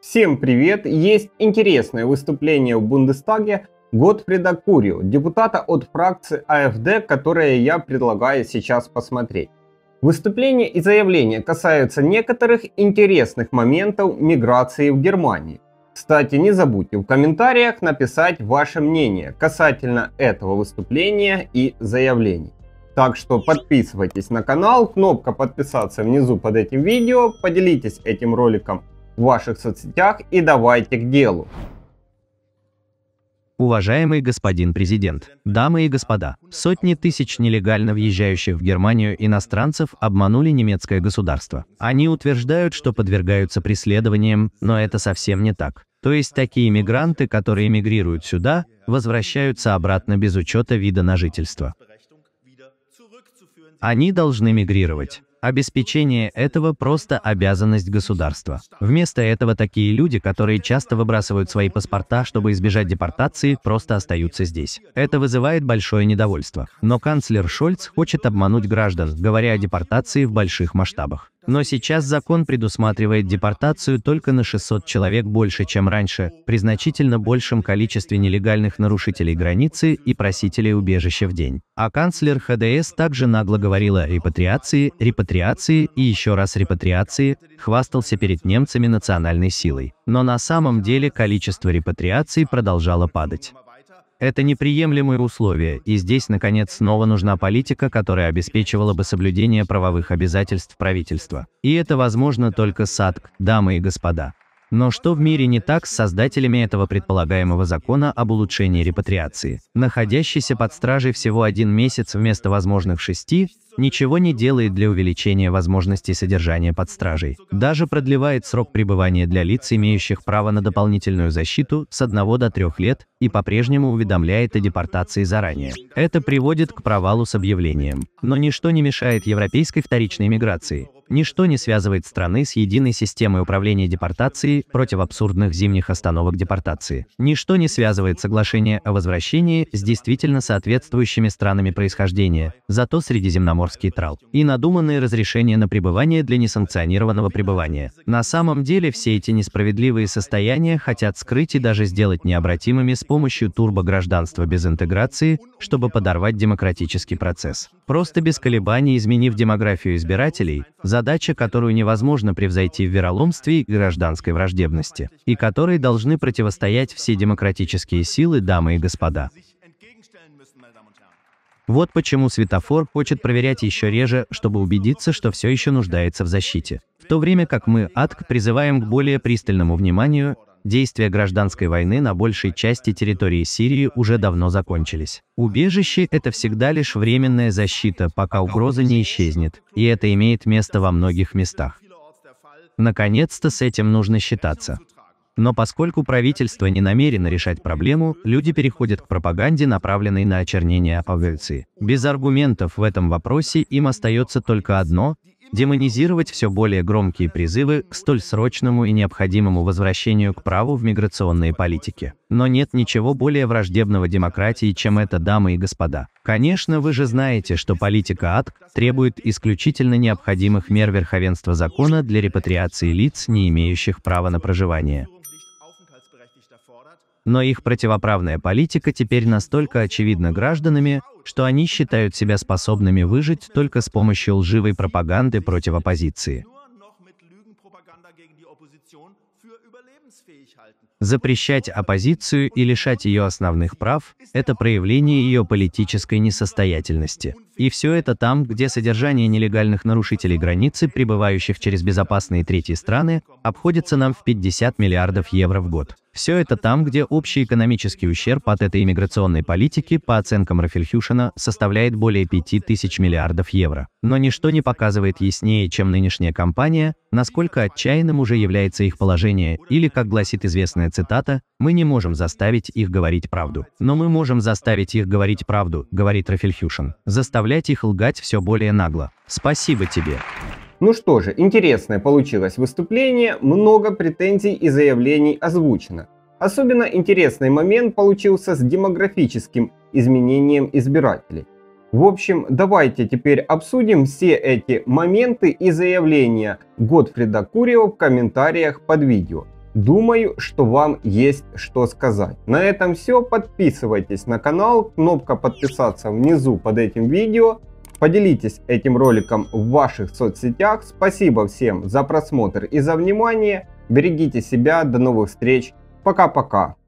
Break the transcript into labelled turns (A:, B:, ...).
A: Всем привет! Есть интересное выступление в Бундестаге Готфрида Курио, депутата от фракции АФД, которое я предлагаю сейчас посмотреть. Выступление и заявление касаются некоторых интересных моментов миграции в Германии. Кстати, не забудьте в комментариях написать ваше мнение касательно этого выступления и заявлений. Так что подписывайтесь на канал, кнопка подписаться внизу под этим видео, поделитесь этим роликом в ваших соцсетях и давайте к делу.
B: Уважаемый господин президент, дамы и господа, сотни тысяч нелегально въезжающих в Германию иностранцев обманули немецкое государство. Они утверждают, что подвергаются преследованиям, но это совсем не так. То есть такие мигранты, которые мигрируют сюда, возвращаются обратно без учета вида на жительство. Они должны мигрировать. Обеспечение этого просто обязанность государства. Вместо этого такие люди, которые часто выбрасывают свои паспорта, чтобы избежать депортации, просто остаются здесь. Это вызывает большое недовольство. Но канцлер Шольц хочет обмануть граждан, говоря о депортации в больших масштабах. Но сейчас закон предусматривает депортацию только на 600 человек больше, чем раньше, при значительно большем количестве нелегальных нарушителей границы и просителей убежища в день. А канцлер ХДС также нагло говорил о репатриации, репатриации и еще раз репатриации, хвастался перед немцами национальной силой. Но на самом деле количество репатриаций продолжало падать. Это неприемлемые условия, и здесь, наконец, снова нужна политика, которая обеспечивала бы соблюдение правовых обязательств правительства. И это возможно только САДК, дамы и господа. Но что в мире не так с создателями этого предполагаемого закона об улучшении репатриации, находящийся под стражей всего один месяц вместо возможных шести, ничего не делает для увеличения возможностей содержания под стражей, даже продлевает срок пребывания для лиц, имеющих право на дополнительную защиту, с 1 до 3 лет и по-прежнему уведомляет о депортации заранее. Это приводит к провалу с объявлением. Но ничто не мешает европейской вторичной миграции. Ничто не связывает страны с единой системой управления депортацией против абсурдных зимних остановок депортации. Ничто не связывает соглашение о возвращении с действительно соответствующими странами происхождения, зато средиземноморские Черноморский трал, и надуманные разрешения на пребывание для несанкционированного пребывания. На самом деле все эти несправедливые состояния хотят скрыть и даже сделать необратимыми с помощью турбогражданства без интеграции, чтобы подорвать демократический процесс. Просто без колебаний изменив демографию избирателей, задача, которую невозможно превзойти в вероломстве и гражданской враждебности, и которой должны противостоять все демократические силы, дамы и господа. Вот почему светофор хочет проверять еще реже, чтобы убедиться, что все еще нуждается в защите. В то время как мы, АТК, призываем к более пристальному вниманию, действия гражданской войны на большей части территории Сирии уже давно закончились. Убежище – это всегда лишь временная защита, пока угроза не исчезнет, и это имеет место во многих местах. Наконец-то с этим нужно считаться. Но поскольку правительство не намерено решать проблему, люди переходят к пропаганде, направленной на очернение оппозиции. Без аргументов в этом вопросе им остается только одно – демонизировать все более громкие призывы к столь срочному и необходимому возвращению к праву в миграционной политике. Но нет ничего более враждебного демократии, чем это, дамы и господа. Конечно, вы же знаете, что политика Ад требует исключительно необходимых мер верховенства закона для репатриации лиц, не имеющих права на проживание. Но их противоправная политика теперь настолько очевидна гражданами, что они считают себя способными выжить только с помощью лживой пропаганды против оппозиции. Запрещать оппозицию и лишать ее основных прав – это проявление ее политической несостоятельности. И все это там, где содержание нелегальных нарушителей границы, прибывающих через безопасные третьи страны, обходится нам в 50 миллиардов евро в год. Все это там, где общий экономический ущерб от этой иммиграционной политики, по оценкам Рафельхюшена, составляет более 5 тысяч миллиардов евро. Но ничто не показывает яснее, чем нынешняя компания, насколько отчаянным уже является их положение, или, как гласит известная цитата, «мы не можем заставить их говорить правду». Но мы можем заставить их говорить правду, говорит Рафельхюшен. заставлять их лгать все более нагло. Спасибо
A: тебе. Ну что же, интересное получилось выступление, много претензий и заявлений озвучено. Особенно интересный момент получился с демографическим изменением избирателей. В общем, давайте теперь обсудим все эти моменты и заявления Готфрида Курио в комментариях под видео. Думаю, что вам есть что сказать. На этом все. Подписывайтесь на канал. Кнопка подписаться внизу под этим видео. Поделитесь этим роликом в ваших соцсетях. Спасибо всем за просмотр и за внимание. Берегите себя. До новых встреч. Пока-пока.